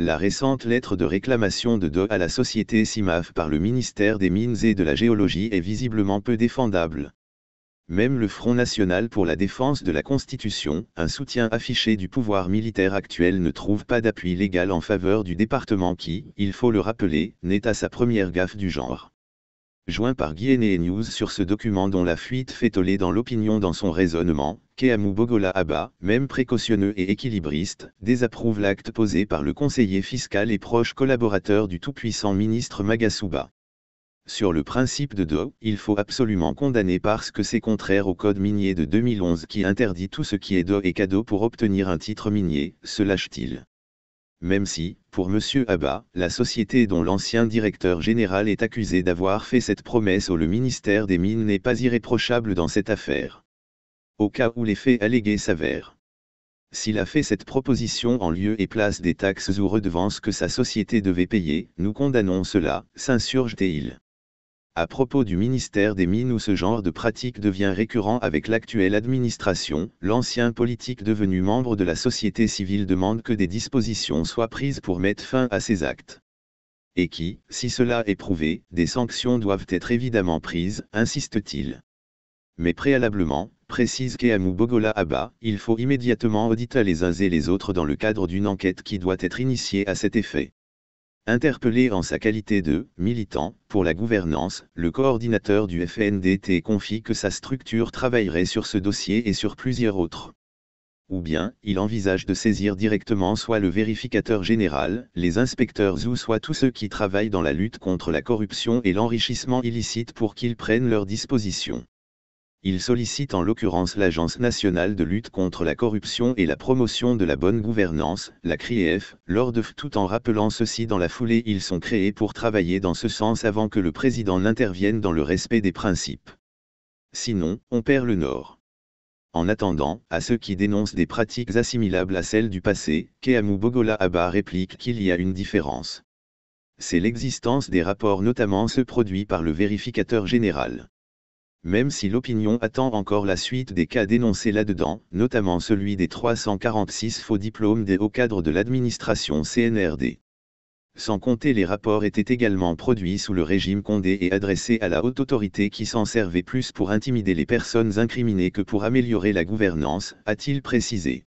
La récente lettre de réclamation de Do à la société CIMAF par le ministère des Mines et de la Géologie est visiblement peu défendable. Même le Front National pour la Défense de la Constitution, un soutien affiché du pouvoir militaire actuel ne trouve pas d'appui légal en faveur du département qui, il faut le rappeler, n'est à sa première gaffe du genre. Joint par Guy News sur ce document dont la fuite fait toller dans l'opinion dans son raisonnement, Keamu Bogola Abba, même précautionneux et équilibriste, désapprouve l'acte posé par le conseiller fiscal et proche collaborateur du tout-puissant ministre Magasuba. Sur le principe de Do, il faut absolument condamner parce que c'est contraire au code minier de 2011 qui interdit tout ce qui est Do et cadeau pour obtenir un titre minier, se lâche-t-il même si, pour M. Abba, la société dont l'ancien directeur général est accusé d'avoir fait cette promesse au le ministère des Mines n'est pas irréprochable dans cette affaire au cas où les faits allégués s'avèrent. S'il a fait cette proposition en lieu et place des taxes ou redevances que sa société devait payer, nous condamnons cela, s'insurge-t-il. À propos du ministère des Mines où ce genre de pratique devient récurrent avec l'actuelle administration, l'ancien politique devenu membre de la société civile demande que des dispositions soient prises pour mettre fin à ces actes. Et qui, si cela est prouvé, des sanctions doivent être évidemment prises, insiste-t-il. Mais préalablement, précise Keamu Bogola Abba, il faut immédiatement auditer les uns et les autres dans le cadre d'une enquête qui doit être initiée à cet effet. Interpellé en sa qualité de militant pour la gouvernance, le coordinateur du FNDT confie que sa structure travaillerait sur ce dossier et sur plusieurs autres. Ou bien, il envisage de saisir directement soit le vérificateur général, les inspecteurs ou soit tous ceux qui travaillent dans la lutte contre la corruption et l'enrichissement illicite pour qu'ils prennent leurs dispositions il sollicite en l'occurrence l'Agence nationale de lutte contre la corruption et la promotion de la bonne gouvernance, la CRIEF, lors de tout en rappelant ceci dans la foulée ils sont créés pour travailler dans ce sens avant que le président n'intervienne dans le respect des principes. Sinon, on perd le nord. En attendant, à ceux qui dénoncent des pratiques assimilables à celles du passé, Keamou Bogola Abba réplique qu'il y a une différence. C'est l'existence des rapports notamment ceux produits par le vérificateur général même si l'opinion attend encore la suite des cas dénoncés là-dedans, notamment celui des 346 faux diplômes des hauts cadres de l'administration CNRD. Sans compter les rapports étaient également produits sous le régime Condé et adressés à la haute autorité qui s'en servait plus pour intimider les personnes incriminées que pour améliorer la gouvernance, a-t-il précisé.